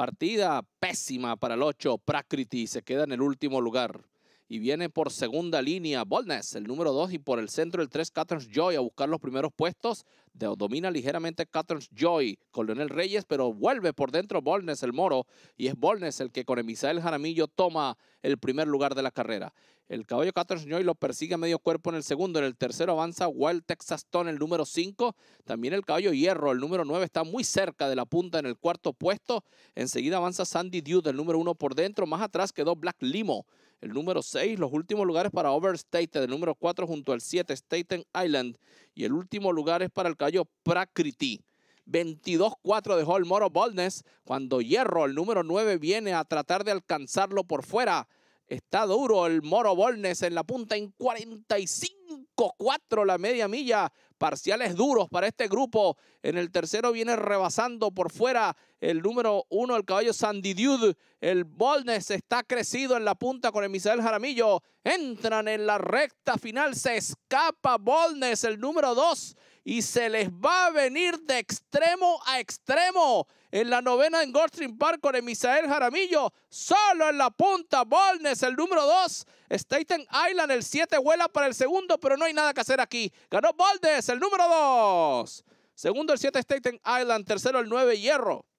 Partida pésima para el 8. Prakriti se queda en el último lugar. Y viene por segunda línea Bolnes, el número 2, y por el centro el 3, Catherine Joy, a buscar los primeros puestos. Domina ligeramente Catherine Joy con Leonel Reyes, pero vuelve por dentro Bolnes el moro. Y es Bolnes el que con Emisael Jaramillo toma el primer lugar de la carrera. El caballo Cutters Joy lo persigue a medio cuerpo en el segundo. En el tercero avanza Wild Texas Stone, el número 5. También el caballo Hierro, el número 9, está muy cerca de la punta en el cuarto puesto. Enseguida avanza Sandy Dude, el número 1 por dentro. Más atrás quedó Black Limo el número 6, los últimos lugares para Overstate el número 4 junto al 7, Staten Island, y el último lugar es para el Cayo Prakriti. 22-4 dejó el Moro Boldness cuando Hierro, el número 9, viene a tratar de alcanzarlo por fuera. Está duro el Moro Boldness en la punta en 45-4 la media milla. Parciales duros para este grupo. En el tercero viene rebasando por fuera el número uno, el caballo Sandy Dude. El Bolnes está crecido en la punta con el Jaramillo. Entran en la recta final. Se escapa Bolnes, el número dos y se les va a venir de extremo a extremo en la novena en Goldstream Park con Emisael Jaramillo. Solo en la punta, Bolnes, el número dos. Staten Island, el siete, vuela para el segundo, pero no hay nada que hacer aquí. Ganó Bolnes, el número 2. Segundo, el 7, Staten Island. Tercero, el 9, Hierro.